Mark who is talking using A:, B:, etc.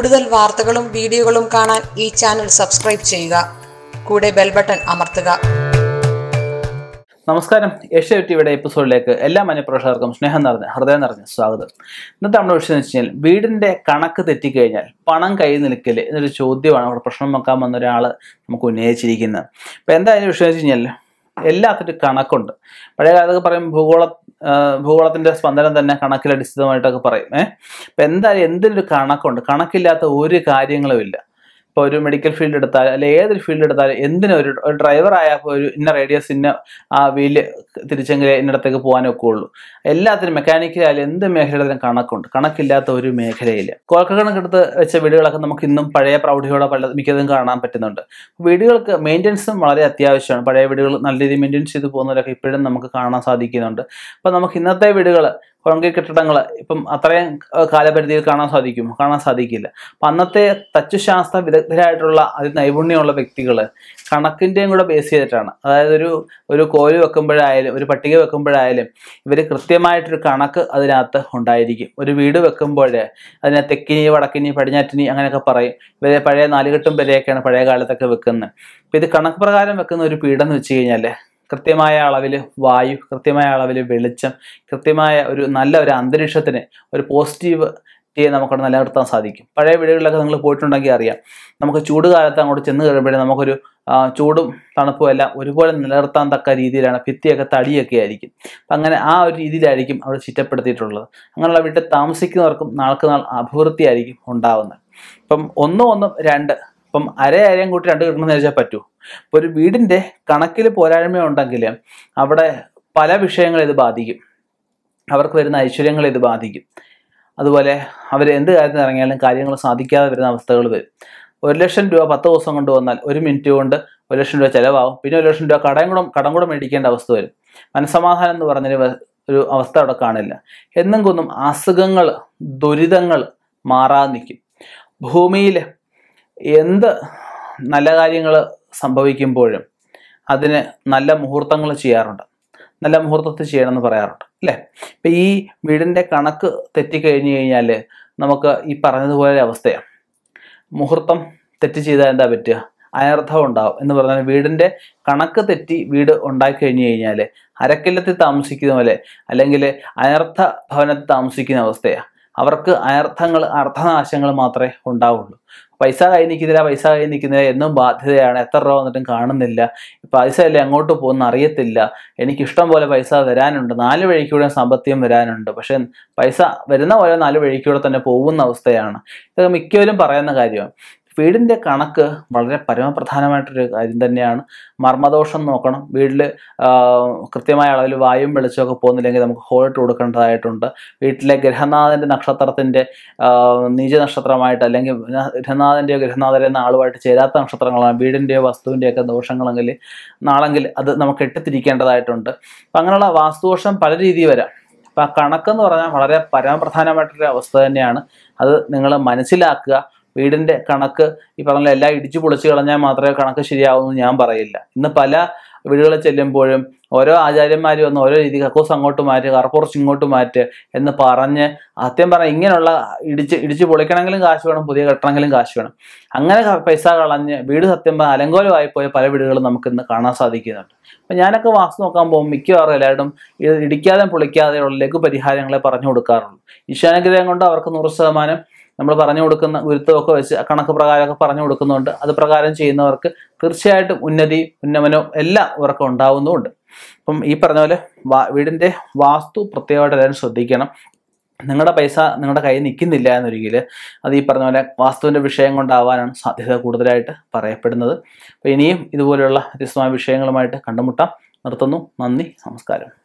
A: കൂടുതൽ വാർത്തകളും വീഡിയോകളും കാണാൻ ഈ ചാനൽ സബ്സ്ക്രൈബ് ചെയ്യുക കൂടെ ബെൽ ബട്ടൺ അമർത്തുക നമസ്കാരം ഏഷ്യ ടിവിയുടെ എപ്പിസോഡിലേക്ക് എല്ലാ മനുപ്രേക്ഷകർക്കും സ്നേഹം നിറഞ്ഞ ഹൃദയം നിറഞ്ഞ സ്വാഗതം ഇന്നത്തെ നമ്മുടെ വിഷയം എന്ന് വീടിന്റെ വീടിൻ്റെ കണക്ക് തെറ്റിക്കഴിഞ്ഞാൽ പണം കൈ നിൽക്കൽ എന്നൊരു ചോദ്യമാണ് അവിടെ പ്രശ്നം വെക്കാൻ വന്ന ഒരാൾ നമുക്ക് ഉന്നയിച്ചിരിക്കുന്നത് അപ്പോൾ എന്താ അതിൻ്റെ വിഷയം എന്ന് വെച്ച് കഴിഞ്ഞാൽ എല്ലാത്തിനും കണക്കുണ്ട് പഴയ കാലത്തൊക്കെ പറയും ഭൂഗോള ഭൂഗോളത്തിൻ്റെ സ്പന്ദനം തന്നെ കണക്കിലടിസ്ഥിതമായിട്ടൊക്കെ പറയും ഏഹ് അപ്പം എന്തായാലും എന്തിനൊരു കണക്കുണ്ട് കണക്കില്ലാത്ത ഒരു കാര്യങ്ങളും ഇല്ല ഇപ്പോൾ ഒരു മെഡിക്കൽ ഫീൽഡ് എടുത്താൽ അല്ലെങ്കിൽ ഏതൊരു ഫീൽഡ് എടുത്താലും എന്തിനും ഒരു ഡ്രൈവർ ആയാൽ ഒരു ഇന്ന റേഡിയസ് ഇന്ന ആ വീല് തിരിച്ചെങ്കിലേ ഇന്നിടത്തേക്ക് പോകാനൊക്കെ ഉള്ളൂ എല്ലാത്തിനും മെക്കാനിക്കലായാലും എന്ത് മേഖലയിലും കണക്കുണ്ട് കണക്കില്ലാത്ത ഒരു മേഖലയില്ല കോൽക്ക കണക്കെടുത്ത് വെച്ച വീടുകളൊക്കെ നമുക്ക് ഇന്നും പഴയ പ്രൗഢിയോടെ പല മിക്കതും കാണാൻ പറ്റുന്നുണ്ട് വീടുകൾക്ക് മെയിൻ്റനൻസും വളരെ അത്യാവശ്യമാണ് പഴയ വീടുകൾ നല്ല രീതിയിൽ മെയിൻ്റെയിൻ ചെയ്ത് പോകുന്നവരൊക്കെ ഇപ്പോഴും നമുക്ക് കാണാൻ സാധിക്കുന്നുണ്ട് അപ്പോൾ നമുക്ക് ഇന്നത്തെ വീടുകൾ കോൺക്രീറ്റ് കെട്ടിടങ്ങൾ ഇപ്പം അത്രയും കാലപരിധിയിൽ കാണാൻ സാധിക്കും കാണാൻ സാധിക്കില്ല അപ്പം അന്നത്തെ തച്ചുശാസ്ത്ര വിദഗ്ധരായിട്ടുള്ള അതി നൈപുണ്യമുള്ള വ്യക്തികൾ കണക്കിൻ്റെയും കൂടെ ബേസ് ചെയ്തിട്ടാണ് അതായത് ഒരു ഒരു കോല് വെക്കുമ്പോഴായാലും ഒരു പട്ടിക വെക്കുമ്പോഴായാലും ഇവർ കൃത്യമായിട്ടൊരു കണക്ക് അതിനകത്ത് ഉണ്ടായിരിക്കും ഒരു വീട് വെക്കുമ്പോൾ അതിനെ തെക്കിനി വടക്കിനി പടിഞ്ഞാറ്റിനി അങ്ങനെയൊക്കെ പറയും ഇവർ പഴയ നാലുകെട്ടും വരെയൊക്കെയാണ് പഴയ കാലത്തൊക്കെ വെക്കുന്നത് അപ്പം ഇത് കണക്ക് പ്രകാരം വെക്കുന്ന ഒരു പീഡെന്ന് വെച്ച് കഴിഞ്ഞാൽ കൃത്യമായ അളവിൽ വായു കൃത്യമായ അളവിൽ വെളിച്ചം കൃത്യമായ ഒരു നല്ല ഒരു അന്തരീക്ഷത്തിന് ഒരു പോസിറ്റീവ് ടീ നമുക്കവിടെ നിലനിർത്താൻ സാധിക്കും പഴയ വീടുകളിലൊക്കെ നിങ്ങൾ പോയിട്ടുണ്ടെങ്കിൽ അറിയാം നമുക്ക് ചൂട് കാലത്ത് അങ്ങോട്ട് ചെന്ന് കഴിയുമ്പോഴേ നമുക്കൊരു ചൂടും തണുപ്പും എല്ലാം ഒരുപോലെ നിലനിർത്താൻ തക്ക രീതിയിലാണ് ഭിത്തിയൊക്കെ തടിയൊക്കെ ആയിരിക്കും അപ്പം അങ്ങനെ ആ ഒരു രീതിയിലായിരിക്കും അവിടെ ചിറ്റപ്പെടുത്തിയിട്ടുള്ളത് അങ്ങനെയുള്ള വീട്ടിൽ താമസിക്കുന്നവർക്കും നാൾക്ക് നാൾ അഭിവൃദ്ധിയായിരിക്കും ഉണ്ടാവുന്നത് ഇപ്പം ഒന്നും ഒന്നും രണ്ട് ഇപ്പം അര അരയും കൂട്ടി രണ്ട് കിട്ടണമെന്ന് വെച്ചാൽ പറ്റൂ ഇപ്പോൾ ഒരു വീടിൻ്റെ കണക്കിൽ പോരായ്മ ഉണ്ടെങ്കിൽ അവിടെ പല വിഷയങ്ങളെ ഇത് ബാധിക്കും അവർക്ക് വരുന്ന ഐശ്വര്യങ്ങൾ ഇത് ബാധിക്കും അതുപോലെ അവർ എന്ത് കാര്യത്തിന് ഇറങ്ങിയാലും കാര്യങ്ങൾ സാധിക്കാതെ വരുന്ന അവസ്ഥകൾ വരും ഒരു ലക്ഷം രൂപ പത്ത് ദിവസം കൊണ്ട് വന്നാൽ ഒരു മിനിറ്റ് കൊണ്ട് ഒരു ലക്ഷം രൂപ ചിലവാകും പിന്നെ ഒരു ലക്ഷം രൂപ കടം കൂടെ കടം കൂടെ മേടിക്കേണ്ട അവസ്ഥ വരും മനസമാധാനം എന്ന് പറഞ്ഞൊരു ഒരു അവസ്ഥ അവിടെ കാണില്ല എന്നും കൊന്നും അസുഖങ്ങൾ ദുരിതങ്ങൾ മാറാതെ നിൽക്കും ഭൂമിയിൽ എന്ത് നല്ല കാര്യങ്ങൾ സംഭവിക്കുമ്പോഴും അതിന് നല്ല മുഹൂർത്തങ്ങൾ ചെയ്യാറുണ്ട് നല്ല മുഹൂർത്തത്തിൽ ചെയ്യണമെന്ന് പറയാറുണ്ട് അല്ലേ ഇപ്പം ഈ വീടിൻ്റെ കണക്ക് തെറ്റിക്കഴിഞ്ഞു കഴിഞ്ഞാൽ നമുക്ക് ഈ പറഞ്ഞതുപോലെ അവസ്ഥയാണ് മുഹൂർത്തം തെറ്റ് ചെയ്താൽ എന്താ പറ്റുക അനർത്ഥം ഉണ്ടാവും എന്ന് പറഞ്ഞാൽ വീടിൻ്റെ കണക്ക് തെറ്റി വീട് ഉണ്ടാക്കി കഴിഞ്ഞു കഴിഞ്ഞാൽ അരക്കില്ലത്തിൽ താമസിക്കുന്ന പോലെ അല്ലെങ്കിൽ അനർത്ഥ ഭവനത്തിൽ താമസിക്കുന്ന അവസ്ഥയാണ് അവർക്ക് അനർത്ഥങ്ങൾ അർത്ഥനാശങ്ങൾ മാത്രമേ ഉണ്ടാവുള്ളൂ പൈസ കൈ നിൽക്കുന്നില്ല പൈസ കൈ നിൽക്കുന്നില്ല എന്നും ബാധ്യതയാണ് എത്ര രൂപ വന്നിട്ടും കാണുന്നില്ല പൈസ അല്ലേ അങ്ങോട്ട് പോകുന്ന അറിയത്തില്ല എനിക്ക് ഇഷ്ടം പോലെ പൈസ വരാനുണ്ട് നാല് വഴിക്കൂടെ സമ്പത്തിയും വരാനുണ്ട് പക്ഷെ പൈസ വരുന്ന പോലെ നാല് വഴിക്കൂടെ തന്നെ പോകുന്ന അവസ്ഥയാണ് ഇത് മിക്കവരും പറയുന്ന കാര്യമാണ് വീടിൻ്റെ കണക്ക് വളരെ പരമപ്രധാനമായിട്ടൊരു കാര്യം തന്നെയാണ് മർമ്മദോഷം നോക്കണം വീട്ടിൽ കൃത്യമായ അളവിൽ വായും വെളിച്ചമൊക്കെ പോകുന്നില്ലെങ്കിൽ നമുക്ക് ഹോളിട്ട് കൊടുക്കേണ്ടതായിട്ടുണ്ട് വീട്ടിലെ ഗ്രഹനാഥൻ്റെ നക്ഷത്രത്തിൻ്റെ നീച നക്ഷത്രമായിട്ട് അല്ലെങ്കിൽ ഗ്രഹനാഥൻ്റെയോ ഗ്രഹനാഥരെ ആളുമായിട്ട് ചേരാത്ത നക്ഷത്രങ്ങളാണ് വീടിൻ്റെയോ വസ്തുവിൻ്റെയൊക്കെ ദോഷങ്ങളെങ്കിൽ നാളെങ്കിൽ അത് നമുക്ക് എട്ടിത്തിരിക്കേണ്ടതായിട്ടുണ്ട് അപ്പം അങ്ങനെയുള്ള വാസ്തുദോഷം പല രീതിയിൽ വരാം അപ്പം ആ കണക്കെന്ന് പറഞ്ഞാൽ വളരെ പരമപ്രധാനമായിട്ടൊരു അവസ്ഥ തന്നെയാണ് അത് നിങ്ങൾ മനസ്സിലാക്കുക വീടിൻ്റെ കണക്ക് ഈ പറഞ്ഞ എല്ലാം ഇടിച്ചു പൊളിച്ചു കളഞ്ഞാൽ മാത്രമേ കണക്ക് ശരിയാവൂ ഞാൻ പറയില്ല ഇന്ന് പല വീടുകളിൽ ചെല്ലുമ്പോഴും ഓരോ ആചാര്യന്മാർ വന്ന് ഓരോ രീതി കക്കൂസ് അങ്ങോട്ട് മാറ്റി കർപ്പൂർച്ച് ഇങ്ങോട്ട് മാറ്റി എന്ന് പറഞ്ഞ് അത്യം പറഞ്ഞാൽ ഇങ്ങനെയുള്ള ഇടിച്ച് ഇടിച്ച് പൊളിക്കണമെങ്കിലും കാശ് വേണം പുതിയ കെട്ടണമെങ്കിലും കാശ് വേണം അങ്ങനെ പൈസ കളഞ്ഞ് വീട് സത്യം പറഞ്ഞാൽ അലങ്കോലമായി പോയ പല വീടുകളും നമുക്ക് ഇന്ന് കാണാൻ സാധിക്കുന്നുണ്ട് അപ്പം ഞാനൊക്കെ വാസ്തു നോക്കാൻ പോകുമ്പോൾ മിക്കവാറും എല്ലാവരും ഇടിക്കാതെ പൊളിക്കാതെയുള്ള ലഘു പരിഹാരങ്ങളെ പറഞ്ഞു കൊടുക്കാറുള്ളൂ ഈശാനുഗ്രഹം കൊണ്ട് അവർക്ക് നൂറ് ശതമാനം നമ്മൾ പറഞ്ഞു കൊടുക്കുന്ന ഗുരുത്വമൊക്കെ വെച്ച് കണക്ക് പ്രകാരമൊക്കെ പറഞ്ഞു കൊടുക്കുന്നുണ്ട് അത് പ്രകാരം ചെയ്യുന്നവർക്ക് തീർച്ചയായിട്ടും ഉന്നതി ഉന്നമനവും എല്ലാം ഇവർക്ക് ഉണ്ടാവുന്നുമുണ്ട് അപ്പം ഈ പറഞ്ഞ പോലെ വീടിൻ്റെ വാസ്തു പ്രത്യേകമായിട്ട് എല്ലാവരും ശ്രദ്ധിക്കണം നിങ്ങളുടെ പൈസ നിങ്ങളുടെ കയ്യിൽ നിൽക്കുന്നില്ല എന്നൊരിക്കൽ അത് ഈ പറഞ്ഞ പോലെ വാസ്തുവിൻ്റെ വിഷയം കൊണ്ടാവാനാണ് സാധ്യത കൂടുതലായിട്ട് പറയപ്പെടുന്നത് അപ്പോൾ ഇനിയും ഇതുപോലെയുള്ള വ്യത്യസ്തമായ വിഷയങ്ങളുമായിട്ട് കണ്ടുമുട്ടാം നിർത്തുന്നു നന്ദി നമസ്കാരം